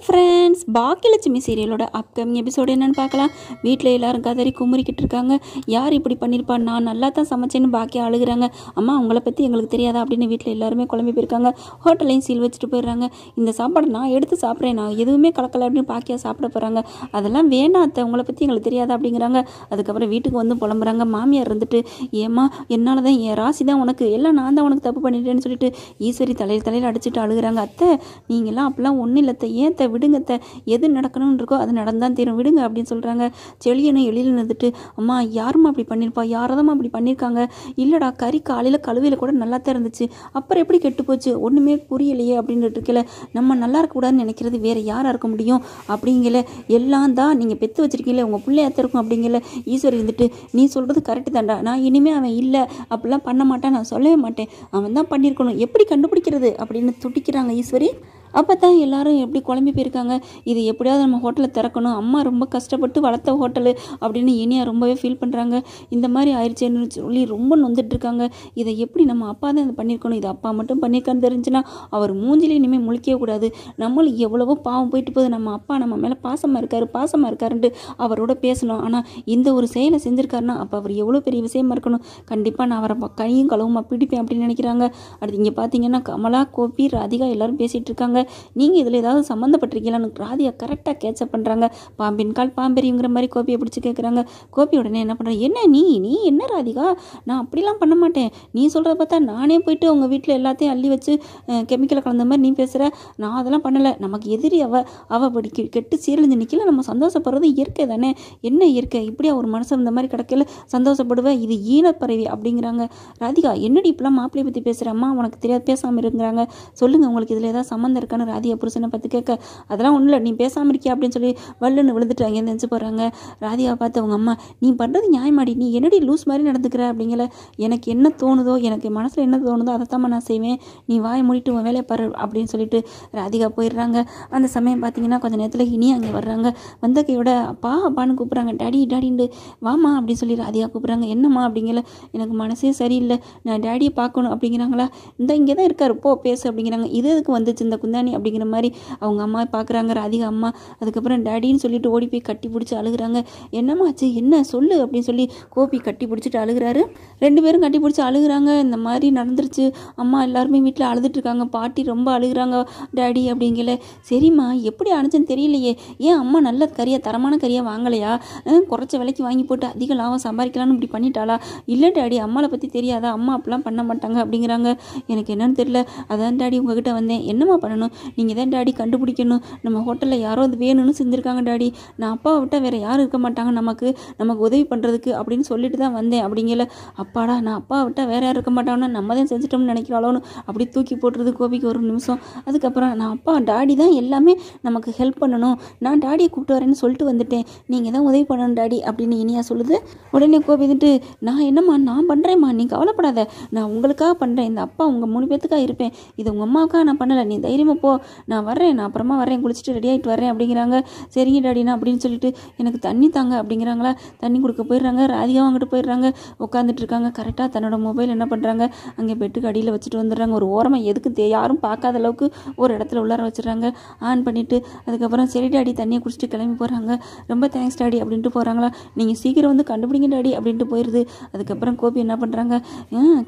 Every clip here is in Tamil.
Bye friends. ஃப்ரெண்ட்ஸ் பாக்கியலட்சுமி சீரியலோட அப்கமிங் எபிசோடு என்னென்னு பார்க்கலாம் வீட்டில் எல்லாரும் கதறி குமுறிக்கிட்டு இருக்காங்க யார் இப்படி பண்ணியிருப்பா நான் நல்லா தான் சமைச்சேன்னு பாக்கியா அழுகிறாங்க அம்மா அவங்கள பற்றி எங்களுக்கு தெரியாதா அப்படின்னு வீட்டில் எல்லாருமே குழம்பி போயிருக்காங்க ஹோட்டலையும் சீல் வச்சுட்டு போயிடுறாங்க இந்த சாப்பாடு நான் எடுத்து சாப்பிட்றேன் நான் எதுவுமே கலக்கலை அப்படின்னு பாக்கியா சாப்பிட போகிறாங்க அதெல்லாம் வேணாம் அத்தை உங்களை பற்றி எங்களுக்கு தெரியாதா அப்படிங்கிறாங்க அதுக்கப்புறம் வீட்டுக்கு வந்து புலம்புறாங்க மாமியார் இருந்துட்டு ஏமா என்னால் தான் என் ராசி தான் உனக்கு எல்லாம் நான் தான் உனக்கு தப்பு பண்ணிட்டேன்னு சொல்லிட்டு ஈஸ்வரி தலையில் தலையில் அடிச்சுட்டு அழுகிறாங்க அத்தை நீங்களாம் அப்படிலாம் ஒன்றும் இல்லை ஏன் விடுங்கத்தை எது நடக்கணும்னு இருக்கோ அது நடந்தான் தீரும் விடுங்க அப்படின்னு சொல்கிறாங்க செளியனை எழில் நின்றுட்டு அம்மா யாரும் அப்படி பண்ணியிருப்பா யாரதம்மா அப்படி பண்ணியிருக்காங்க இல்லைடா கறி காலையில் கழுவியில் கூட நல்லா தான் இருந்துச்சு அப்புறம் எப்படி கெட்டு போச்சு ஒன்றுமே புரியலையே அப்படின்னு இருக்கல நம்ம நல்லா இருக்கக்கூடாதுன்னு நினைக்கிறது வேறு யாராக இருக்க முடியும் அப்படிங்கல எல்லாம் தான் நீங்கள் பெற்று வச்சுருக்கீங்களே உங்கள் ஏற்ற இருக்கும் அப்படிங்கல ஈஸ்வர் இருந்துட்டு நீ சொல்கிறது கரெக்டு தான்டா நான் இனிமேல் அவன் இல்லை அப்படிலாம் பண்ண மாட்டேன் நான் சொல்லவே மாட்டேன் அவன் தான் பண்ணியிருக்கணும் எப்படி கண்டுபிடிக்கிறது அப்படின்னு துடிக்கிறாங்க ஈஸ்வரி அப்போ தான் எல்லாரும் எப்படி குழம்பி போயிருக்காங்க இது எப்படியாவது நம்ம ஹோட்டலில் திறக்கணும் அம்மா ரொம்ப கஷ்டப்பட்டு வளர்த்த ஹோட்டலு அப்படின்னு இனியா ரொம்பவே ஃபீல் பண்ணுறாங்க இந்த மாதிரி ஆயிடுச்சேன்னு சொல்லி ரொம்ப நொந்துட்டுருக்காங்க இதை எப்படி நம்ம அப்பா தான் இதை பண்ணியிருக்கணும் இது அப்பா மட்டும் பண்ணியிருக்கான்னு தெரிஞ்சுன்னா அவர் மூஞ்சிலே இனிமேல் முழிக்கவே கூடாது நம்மளும் எவ்வளவோ பாவம் போயிட்டு போகுது நம்ம அப்பா நம்ம மேலே பாசமாக இருக்கார் பாசமாக இருக்காருன்ட்டு அவரோட பேசணும் ஆனால் இந்த ஒரு செயலை செஞ்சுருக்காருன்னா அப்போ அவர் எவ்வளோ பெரிய விஷயமா இருக்கணும் கண்டிப்பாக நான் அவரை கையும் கழுவுமா பிடிப்பேன் அப்படின்னு நினைக்கிறாங்க அடுத்து இங்கே பார்த்தீங்கன்னா கமலா கோபி ராதிகா எல்லாரும் பேசிகிட்டு இருக்காங்க நீங்கள் இதில் ஏதாவது சம்மந்தப்பட்டிருக்கீங்களான்னு ராதியா கரெக்டாக கேட்சப் பண்ணுறாங்க பாம்பின் கால் பாம்பெரிங்கிற மாதிரி கோபியை பிடிச்சி கேட்குறாங்க கோபி உடனே என்ன பண்ணுறேன் என்ன நீ நீ என்ன ராதிகா நான் அப்படிலாம் பண்ண மாட்டேன் நீ சொல்கிறத பார்த்தா நானே போயிட்டு அவங்க வீட்டில் எல்லாத்தையும் அள்ளி வச்சு கெமிக்கலை கலந்த மாதிரி நீ பேசுகிற நான் அதெல்லாம் பண்ணலை நமக்கு எதிரி அவ அவள் அப்படி கெட்டு சீரழிஞ்சு நிற்கல நம்ம சந்தோஷப்படுறது இயற்கை தானே என்ன இயற்கை இப்படியா ஒரு மனசு இந்த மாதிரி கிடைக்கல சந்தோஷப்படுவேன் இது ஈனப்பறவை அப்படிங்கிறாங்க ராதிகா என்னடி இப்பெல்லாம் மாப்பிள்ளையை பற்றி அம்மா உனக்கு தெரியாது பேசாமல் இருக்கிறாங்க சொல்லுங்கள் உங்களுக்கு இதில் ஏதாவது சம்மந்தம் இருக்கான ராதியா புருஷனை பார்த்து கேட்க அதெல்லாம் ஒன்றும் இல்லை நீ பேசாமல் இருக்கியா அப்படின்னு சொல்லி வல்லுன்னு விழுந்துட்டு அங்கே நினச்சி போகிறாங்க ராதியா பார்த்து அவங்க அம்மா நீ பண்ணுறது நியாயமாடி நீ என்னடி லூஸ் மாதிரி நடந்துக்கிற அப்படிங்கிற எனக்கு என்ன தோணுதோ எனக்கு மனசில் என்ன தோணுதோ அதை தான் நான் செய்வேன் நீ வாயை மூடிட்டு உன் வேலையை பாரு அப்படின்னு சொல்லிட்டு ராதிகா போயிடுறாங்க அந்த சமயம் பார்த்தீங்கன்னா கொஞ்சம் நேரத்தில் இனி அங்கே வர்றாங்க வந்த கையோட அப்பா அப்பான்னு கூப்பிட்றாங்க டேடி டேடின்ட்டு வாமா அப்படின்னு சொல்லி ராதிகா கூப்பிட்றாங்க என்னம்மா அப்படிங்கிற எனக்கு மனசே சரியில்லை நான் டேடியை பார்க்கணும் அப்படிங்கிறாங்களா இந்த இங்கே தான் இருக்கார் போ பேசு அப்படிங்கிறாங்க இது எதுக்கு வந்துச்சு இந்த குந்த தானே அப்படிங்கிற மாதிரி அவங்க அம்மா பார்க்குறாங்க ராதிகா அம்மா அதுக்கப்புறம் டேடின்னு சொல்லிட்டு ஓடி போய் கட்டி பிடிச்சி அழுகிறாங்க என்னம்மாச்சு என்ன சொல்லு அப்படின்னு சொல்லி கோபி கட்டி பிடிச்சிட்டு அழுகிறாரு ரெண்டு பேரும் கட்டி பிடிச்சி அழுகிறாங்க இந்த மாதிரி நடந்துருச்சு அம்மா எல்லாருமே வீட்டில் அழுதுட்டுருக்காங்க பாட்டி ரொம்ப அழுகிறாங்க டேடி அப்படிங்கல சரிம்மா எப்படி அனுச்சுன்னு தெரியலையே ஏன் அம்மா நல்ல கறியாக தரமான கறியாக வாங்கலையா குறைச்ச விலைக்கு வாங்கி போட்டு அதிக லாபம் சம்பாதிக்கலாம்னு இப்படி பண்ணிட்டாளா இல்லை டேடி அம்மாவை பற்றி தெரியாதா அம்மா அப்படிலாம் பண்ண மாட்டாங்க அப்படிங்கிறாங்க எனக்கு என்னன்னு தெரியல அதான் டாடி உங்ககிட்ட வந்தேன் என்னம்மா பண்ணணும் நீங்கள் தான் டாடி கண்டுபிடிக்கணும் நம்ம ஹோட்டலில் யாரோ அது வேணும்னு செஞ்சுருக்காங்க டாடி நான் அப்பாவை விட்டால் வேறு யாரும் இருக்க மாட்டாங்க நமக்கு நமக்கு உதவி பண்ணுறதுக்கு அப்படின்னு சொல்லிட்டு தான் வந்தேன் அப்படிங்கல அப்பாடா நான் அப்பாவை விட்டால் வேறு யாரும் இருக்க மாட்டாங்கன்னா நம்ம தான் செஞ்சிட்டோம்னு நினைக்கிறாளோன்னு அப்படி தூக்கி போட்டுறது கோபிக்கு ஒரு நிமிஷம் அதுக்கப்புறம் நான் அப்பா டாடி தான் எல்லாமே நமக்கு ஹெல்ப் பண்ணணும் நான் டாடியை கூப்பிட்டு வரேன்னு சொல்லிட்டு வந்துட்டேன் நீங்கள் தான் உதவி பண்ணணும் டாடி அப்படின்னு இனியா சொல்லுது உடனே கோபி வந்துட்டு நான் என்னம்மா நான் பண்ணுறேம்மா நீ கவலைப்படாத நான் உங்களுக்காக பண்ணுறேன் இந்த அப்பா உங்கள் மூணு பேத்துக்காக இருப்பேன் இது உங்கள் அம்மாவுக்காக நான் பண்ணலை நீ தைரியமாக போ நான் வரேன் நான் அப்புறமா வரேன் குளிச்சுட்டு ரெடி ஆகிட்டு வரேன் அப்படிங்கிறாங்க சரிங்க டாடினா அப்படின்னு சொல்லிட்டு எனக்கு தண்ணி தாங்க அப்படிங்கிறாங்களா தண்ணி கொடுக்க போயிடுறாங்க ராதிகா வாங்கிட்டு போயிடுறாங்க உட்காந்துட்டு இருக்காங்க கரெக்டாக தன்னோட மொபைல் என்ன பண்ணுறாங்க அங்கே பெட்டுக்கு அடியில் வச்சுட்டு வந்துடுறாங்க ஒரு ஓரமாக எதுக்கு தே யாரும் பார்க்காத அளவுக்கு ஒரு இடத்துல உள்ளார வச்சுடுறாங்க ஆன் பண்ணிவிட்டு அதுக்கப்புறம் சரி டாடி தண்ணியை குடிச்சிட்டு கிளம்பி போகிறாங்க ரொம்ப தேங்க்ஸ் டாடி அப்படின்ட்டு போகிறாங்களா நீங்கள் சீக்கிரம் வந்து கண்டுபிடிங்க டாடி அப்படின்ட்டு போயிடுது அதுக்கப்புறம் கோபி என்ன பண்ணுறாங்க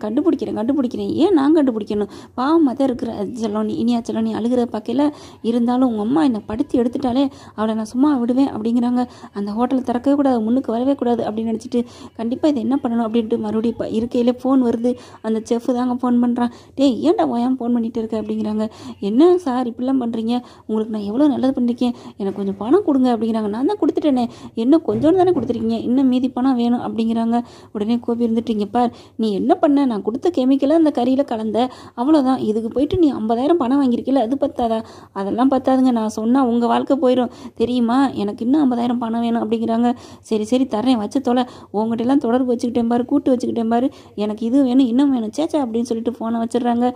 கண்டுபிடிக்கிறேன் கண்டுபிடிக்கிறேன் ஏன் நான் கண்டுபிடிக்கணும் பாவமாக தான் இருக்கிற செல்லோனி இனியா செல்லோனி அழுகிற பக்கையில் இருந்தாலும் உங்கள் அம்மா என்னை படுத்து எடுத்துட்டாலே அவளை நான் சும்மா விடுவேன் அப்படிங்கிறாங்க அந்த ஹோட்டலில் திறக்கவே கூடாது முன்னுக்கு வரவே கூடாது அப்படின்னு நினச்சிட்டு கண்டிப்பாக இதை என்ன பண்ணணும் அப்படின்ட்டு மறுபடியும் இப்போ இருக்கையில் ஃபோன் வருது அந்த செஃப் தாங்க ஃபோன் பண்ணுறான் டே ஏன்டா ஓயாமல் ஃபோன் பண்ணிகிட்டு இருக்க அப்படிங்கிறாங்க என்ன சார் இப்படிலாம் பண்ணுறீங்க உங்களுக்கு நான் எவ்வளோ நல்லது பண்ணியிருக்கேன் எனக்கு கொஞ்சம் பணம் கொடுங்க அப்படிங்கிறாங்க நான் தான் கொடுத்துட்டேனே இன்னும் கொஞ்சோன்னு தானே கொடுத்துருக்கீங்க இன்னும் மீதி பணம் வேணும் அப்படிங்கிறாங்க உடனே கோபி இருந்துட்டு இங்கே பார் நீ என்ன பண்ண நான் கொடுத்த கெமிக்கலாக அந்த கறியில் கலந்த அவ்வளோதான் இதுக்கு போயிட்டு நீ ஐம்பதாயிரம் பணம் வாங்கியிருக்கல அது அது பத்தாதா அதெல்லாம் பத்தாதுங்க நான் சொன்னால் உங்கள் வாழ்க்கை போயிடும் தெரியுமா எனக்கு இன்னும் ஐம்பதாயிரம் பணம் வேணும் அப்படிங்கிறாங்க சரி சரி தரேன் வச்சு தொலை எல்லாம் தொடர்பு வச்சுக்கிட்டேன் பாரு கூட்டு வச்சுக்கிட்டேன் பாரு எனக்கு இது வேணும் இன்னும் வேணும் சேச்சா அப்படின்னு சொல்லிட்டு ஃபோனை வச்சிடுறாங்க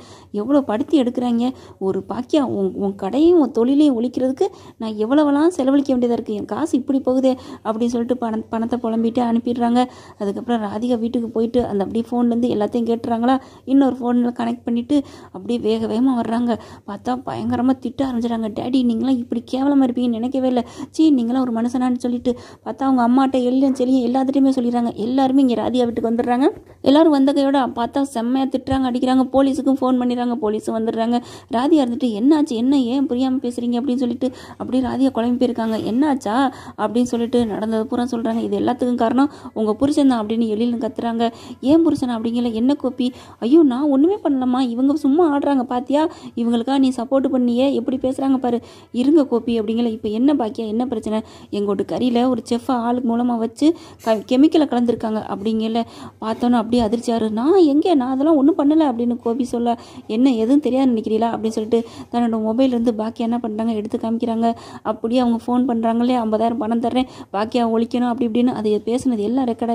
எவ்வளோ படுத்தி எடுக்கிறாங்க ஒரு பாக்கியா உன் உன் கடையும் உன் தொழிலையும் ஒழிக்கிறதுக்கு நான் எவ்வளவெல்லாம் செலவழிக்க வேண்டியதாக இருக்குது என் காசு இப்படி போகுதே அப்படின்னு சொல்லிட்டு பணம் பணத்தை புலம்பிட்டு அனுப்பிடுறாங்க அதுக்கப்புறம் ராதிகா வீட்டுக்கு போயிட்டு அந்த அப்படியே ஃபோன்லேருந்து எல்லாத்தையும் கேட்டுறாங்களா இன்னொரு ஃபோனில் கனெக்ட் பண்ணிவிட்டு அப்படியே வேக வேகமாக வர்றாங்க பார்த்தா அவங்களாம் பயங்கரமாக திட்ட ஆரம்பிச்சிட்டாங்க டேடி நீங்களாம் இப்படி கேவலமாக இருப்பீங்கன்னு நினைக்கவே இல்லை சீ நீங்களாம் ஒரு மனுஷனான்னு சொல்லிட்டு பார்த்தா அவங்க அம்மாட்ட எல்லாம் செல்லியும் எல்லாத்துட்டுமே சொல்லிடுறாங்க எல்லாருமே இங்கே ராதியா வீட்டுக்கு வந்துடுறாங்க எல்லாரும் வந்த கையோட பார்த்தா செம்மையாக திட்டுறாங்க அடிக்கிறாங்க போலீஸுக்கும் ஃபோன் பண்ணிடுறாங்க போலீஸும் வந்துடுறாங்க ராதியா இருந்துட்டு என்னாச்சு என்ன ஏன் புரியாமல் பேசுகிறீங்க அப்படின்னு சொல்லிட்டு அப்படியே ராதியா குழம்பு போயிருக்காங்க என்னாச்சா அப்படின்னு சொல்லிட்டு நடந்தது பூரா சொல்கிறாங்க இது எல்லாத்துக்கும் காரணம் உங்கள் புருஷன் தான் அப்படின்னு எழிலும் கத்துறாங்க ஏன் புருஷன் அப்படிங்கிற என்ன கோப்பி ஐயோ நான் ஒன்றுமே பண்ணலம்மா இவங்க சும்மா ஆடுறாங்க பார்த்தியா இவங்களுக்காக நீ சப்போர்ட் பண்ணியே எப்படி பேசுகிறாங்க பாரு இருங்க கோப்பி அப்படிங்கிற இப்போ என்ன பாக்கியா என்ன பிரச்சனை எங்கோட்டு கறியில் ஒரு செஃப் ஆள் மூலமாக வச்சு க கெமிக்கலை கலந்துருக்காங்க அப்படிங்கல பார்த்தோன்னே அப்படியே அதிர்ச்சியாரு நான் எங்கே நான் அதெல்லாம் ஒன்றும் பண்ணலை அப்படின்னு கோபி சொல்ல என்ன எதுவும் தெரியாது நினைக்கிறீங்களா அப்படின்னு சொல்லிட்டு தன்னோட மொபைல்லேருந்து பாக்கியா என்ன பண்ணுறாங்க எடுத்து காமிக்கிறாங்க அப்படியே அவங்க ஃபோன் பண்ணுறாங்களே ஐம்பதாயிரம் பணம் தர்றேன் பாக்கியா ஒழிக்கணும் அப்படி இப்படின்னு அதை பேசுனது எல்லாம் ரெக்கார்ட்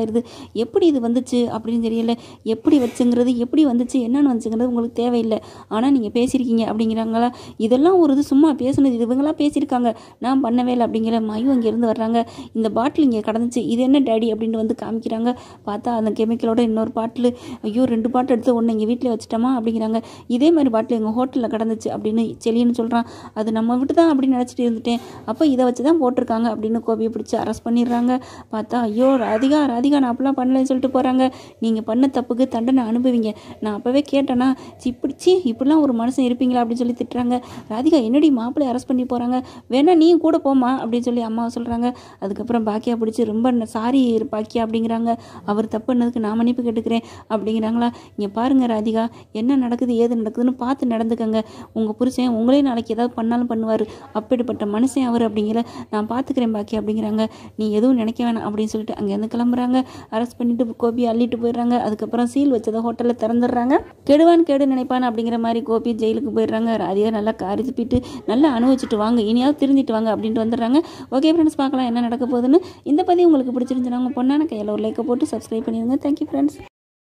எப்படி இது வந்துச்சு அப்படின்னு தெரியல எப்படி வச்சுங்கிறது எப்படி வந்துச்சு என்னென்னு வந்துச்சுங்கிறது உங்களுக்கு தேவையில்லை ஆனால் நீங்கள் பேசியிருக்கீங்க அப்படிங்கிறாங்க இருக்காங்களா இதெல்லாம் ஒரு இது சும்மா பேசுனது இது பேசியிருக்காங்க நான் பண்ணவே இல்லை அப்படிங்கிற மயு அங்கேருந்து வர்றாங்க இந்த பாட்டில் இங்கே கடந்துச்சு இது என்ன டேடி அப்படின்ட்டு வந்து காமிக்கிறாங்க பார்த்தா அந்த கெமிக்கலோட இன்னொரு பாட்டில் ஐயோ ரெண்டு பாட்டில் எடுத்து ஒன்று எங்கள் வீட்டில் வச்சுட்டோமா அப்படிங்கிறாங்க இதே மாதிரி பாட்டில் எங்கள் ஹோட்டலில் கடந்துச்சு அப்படின்னு செலின்னு சொல்கிறான் அது நம்ம விட்டு தான் அப்படின்னு நினச்சிட்டு இருந்துட்டேன் அப்போ இதை வச்சு தான் போட்டிருக்காங்க அப்படின்னு கோபியை பிடிச்சி அரெஸ்ட் பண்ணிடுறாங்க பார்த்தா ஐயோ ராதிகா ராதிகா நான் அப்படிலாம் பண்ணலன்னு சொல்லிட்டு போகிறாங்க நீங்கள் பண்ண தப்புக்கு தண்டனை அனுபவிங்க நான் அப்போவே கேட்டேன்னா இப்படிச்சி இப்படிலாம் ஒரு மனுஷன் இருப்பீங்களா அப்படின்னு சொல்லி திட்டுறாங்க ராதிகா என்னடி மாப்பிள்ளை அரெஸ்ட் பண்ணி போகிறாங்க வேணா நீ கூட போமா அப்படின்னு சொல்லி அம்மாவை சொல்கிறாங்க அதுக்கப்புறம் பாக்கியா பிடிச்சி ரொம்ப சாரி பாக்கியா அப்படிங்கிறாங்க அவர் தப்பு என்னதுக்கு நான் மன்னிப்பு கேட்டுக்கிறேன் அப்படிங்கிறாங்களா இங்கே பாருங்கள் ராதிகா என்ன நடக்குது ஏது நடக்குதுன்னு பார்த்து நடந்துக்கங்க உங்கள் புருஷன் உங்களே நாளைக்கு ஏதாவது பண்ணாலும் பண்ணுவார் அப்படிப்பட்ட மனுஷன் அவர் அப்படிங்கிற நான் பார்த்துக்கிறேன் பாக்கியா அப்படிங்கிறாங்க நீ எதுவும் நினைக்க வேணாம் அப்படின்னு சொல்லிட்டு அங்கேருந்து கிளம்புறாங்க அரெஸ்ட் பண்ணிட்டு கோபி அள்ளிட்டு போயிடுறாங்க அதுக்கப்புறம் சீல் வச்சதை ஹோட்டலில் திறந்துடுறாங்க கெடுவான் கேடு நினைப்பான் அப்படிங்கிற மாதிரி கோபி ஜெயிலுக்கு போயிடுறாங்க ராதி ஜாலியாக நல்லா காரி துப்பிட்டு நல்லா அனுபவிச்சுட்டு வாங்க இனியாவது திருந்திட்டு வாங்க அப்படின்ட்டு வந்துடுறாங்க ஓகே ஃப்ரெண்ட்ஸ் பார்க்கலாம் என்ன நடக்க போகுதுன்னு இந்த பதிவு உங்களுக்கு பிடிச்சிருந்துச்சுன்னா உங்கள் பொண்ணான கையில் ஒரு லைக்கை போட்டு சப்ஸ்கிரைப் பண்ணிடுங்க தேங்க்யூ ஃப்ரெண்ட்ஸ்